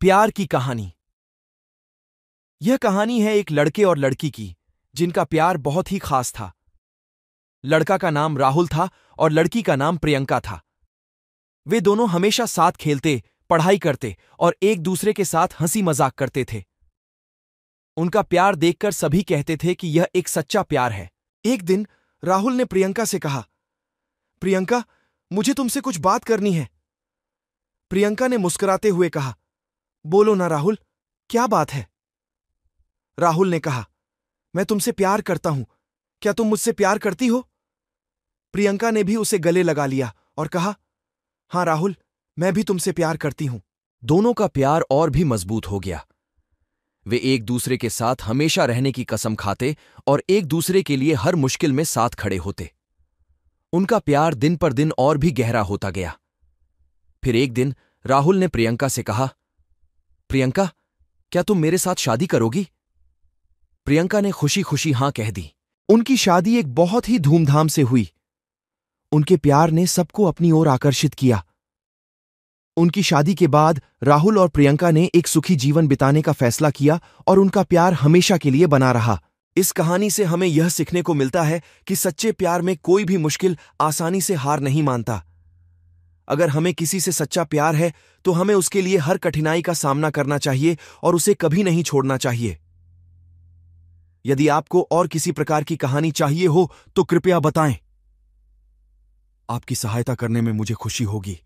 प्यार की कहानी यह कहानी है एक लड़के और लड़की की जिनका प्यार बहुत ही खास था लड़का का नाम राहुल था और लड़की का नाम प्रियंका था वे दोनों हमेशा साथ खेलते पढ़ाई करते और एक दूसरे के साथ हंसी मजाक करते थे उनका प्यार देखकर सभी कहते थे कि यह एक सच्चा प्यार है एक दिन राहुल ने प्रियंका से कहा प्रियंका मुझे तुमसे कुछ बात करनी है प्रियंका ने मुस्कुराते हुए कहा बोलो ना राहुल क्या बात है राहुल ने कहा मैं तुमसे प्यार करता हूं क्या तुम मुझसे प्यार करती हो प्रियंका ने भी उसे गले लगा लिया और कहा हां राहुल मैं भी तुमसे प्यार करती हूं दोनों का प्यार और भी मजबूत हो गया वे एक दूसरे के साथ हमेशा रहने की कसम खाते और एक दूसरे के लिए हर मुश्किल में साथ खड़े होते उनका प्यार दिन पर दिन और भी गहरा होता गया फिर एक दिन राहुल ने प्रियंका से कहा प्रियंका क्या तुम मेरे साथ शादी करोगी प्रियंका ने खुशी खुशी हां कह दी उनकी शादी एक बहुत ही धूमधाम से हुई उनके प्यार ने सबको अपनी ओर आकर्षित किया उनकी शादी के बाद राहुल और प्रियंका ने एक सुखी जीवन बिताने का फैसला किया और उनका प्यार हमेशा के लिए बना रहा इस कहानी से हमें यह सीखने को मिलता है कि सच्चे प्यार में कोई भी मुश्किल आसानी से हार नहीं मानता अगर हमें किसी से सच्चा प्यार है तो हमें उसके लिए हर कठिनाई का सामना करना चाहिए और उसे कभी नहीं छोड़ना चाहिए यदि आपको और किसी प्रकार की कहानी चाहिए हो तो कृपया बताएं आपकी सहायता करने में मुझे खुशी होगी